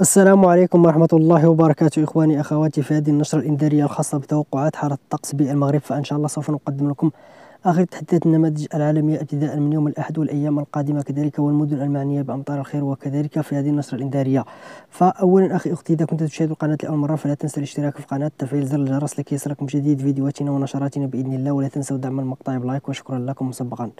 السلام عليكم ورحمة الله وبركاته إخواني أخواتي في هذه النشرة الإنذارية الخاصة بتوقعات حارة الطقس بالمغرب فإن شاء الله سوف نقدم لكم آخر تحديات النماذج العالمية ابتداء من يوم الأحد والأيام القادمة كذلك والمدن المعنية بأمطار الخير وكذلك في هذه النشرة الإنذارية فأولا أخي أختي إذا كنت تشاهد القناة لأول مرة فلا تنسى الاشتراك في القناة وتفعيل زر الجرس لكي يصلكم جديد فيديوهاتنا ونشراتنا بإذن الله ولا تنسوا دعم المقطع بلايك وشكرا لكم مسبقا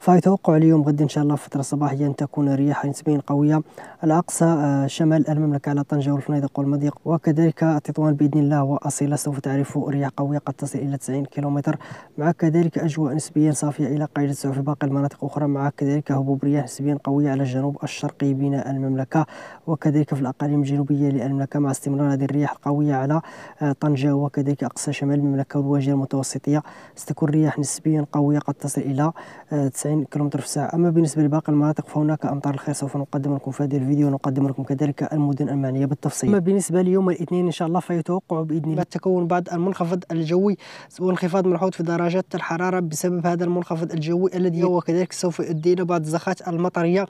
فيتوقع اليوم غدا إن شاء الله فترة صباحية أن تكون رياح نسبيا قوية الأقصى آه، شمال المملكة على طنجة والفنيدق والمضيق وكذلك تطوان بإذن الله وأصيلة سوف تعرف رياح قوية قد تصل إلى 90 كيلومتر مع كذلك أجواء نسبيا صافية إلى قليلة في باقي المناطق أخرى مع كذلك هبوب رياح نسبيا قوية على الجنوب الشرقي بين المملكة وكذلك في الأقاليم الجنوبية للمملكة مع استمرار هذه الرياح القوية على آه، طنجة وكذلك أقصى شمال المملكة والواجهة المتوسطية ستكون رياح نسبيا قوية قد تصل إلى 90 آه، كم في الساعة أما بالنسبة لباقي المناطق فهناك أمطار الخير سوف نقدم لكم في هذا الفيديو ونقدم لكم كذلك المدن المعنية بالتفصيل أما بالنسبة ليوم الاثنين إن شاء الله فيتوقع بإذن الله تكون بعد المنخفض الجوي والانخفاض ملحوظ في درجات الحرارة بسبب هذا المنخفض الجوي الذي هو إيه. كذلك سوف يؤدي إلى بعض الزخات المطرية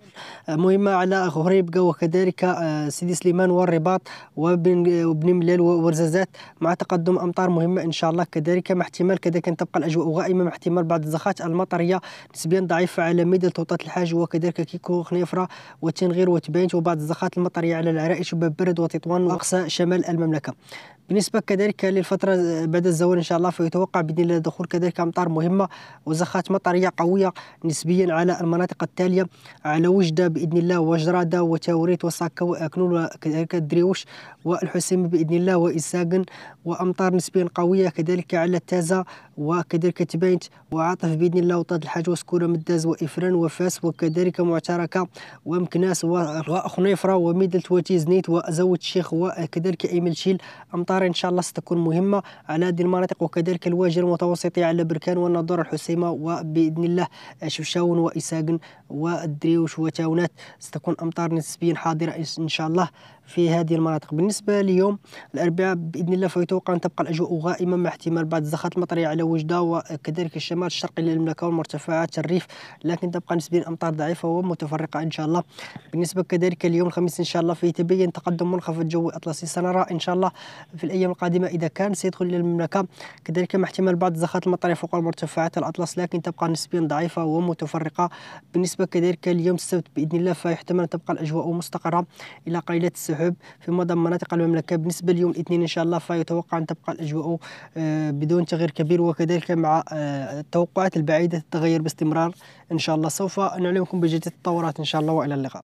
آه، مهمة على غريبكة وكذلك آه، سيدي سليمان والرباط وبن ملال ورزازات مع تقدم أمطار مهمة إن شاء الله كذلك مع احتمال كذلك أن تبقى الأجواء غائمة مع احتمال بعض الزخات المطرية نسبيا ضعيفة على مدى توطات الحاج وكذلك كيكو خنيفرة وتنغير وتبانت وبعض الزخات المطرية على العرائش وباب برد وتطوان وأقصى شمال المملكة بالنسبة كذلك للفترة آه، بعد الزوال إن شاء الله فيتوقع بإذن الله دخول كذلك أمطار مهمة وزخات مطرية قوية نسبيا على المناطق التالية على وجدة بإذن الله وجرادة وتوريت وساكا وأكنول وكذلك الدريوش والحسيم بإذن الله وإساقن وأمطار نسبيا قوية كذلك على تازة وكذلك تبينت وعاطف بإذن الله وطاد الحاج وسكورة مداز وإفران وفاس وكذلك معتركة ومكناس وخنيفرة وميدلت وتيزنيت وزود الشيخ وكذلك إيميل شيل أمطار إن شاء الله ستكون مهمة على هذه المناطق وكذلك الواجهة المتوسطية على بركان والنضور الدكتورة الحسيمة وبإذن الله آه، شوشاون وإساقن والدريوش وتاونات ستكون أمطار نسبيا حاضرة إن شاء الله في هذه المناطق بالنسبة ليوم الأربعاء بإذن الله فيتوقع أن تبقى الأجواء غائمة مع احتمال بعض الزخات المطرية على وجدة وكذلك الشمال الشرقي للمملكة ومرتفعات الريف لكن تبقى نسبيا أمطار ضعيفة ومتفرقة إن شاء الله بالنسبة كذلك اليوم الخميس إن شاء الله فيتبين تقدم منخفض جوي أطلسي سنرى إن شاء الله في الأيام القادمة إذا كان سيدخل إلى المملكة كذلك مع احتمال بعض الزخات المطرية فوق المرتفعات مجموعات الأطلس لكن تبقى نسبيا ضعيفة ومتفرقة بالنسبة كذلك اليوم السبت بإذن الله فيحتمل أن تبقى الأجواء مستقرة إلى قليلة السحب في معظم مناطق المملكة بالنسبة اليوم الاثنين إن شاء الله فيتوقع أن تبقى الأجواء آه، بدون تغيير كبير وكذلك مع آه، التوقعات البعيدة التغير باستمرار إن شاء الله سوف نعلمكم بجديد التطورات إن شاء الله وإلى اللقاء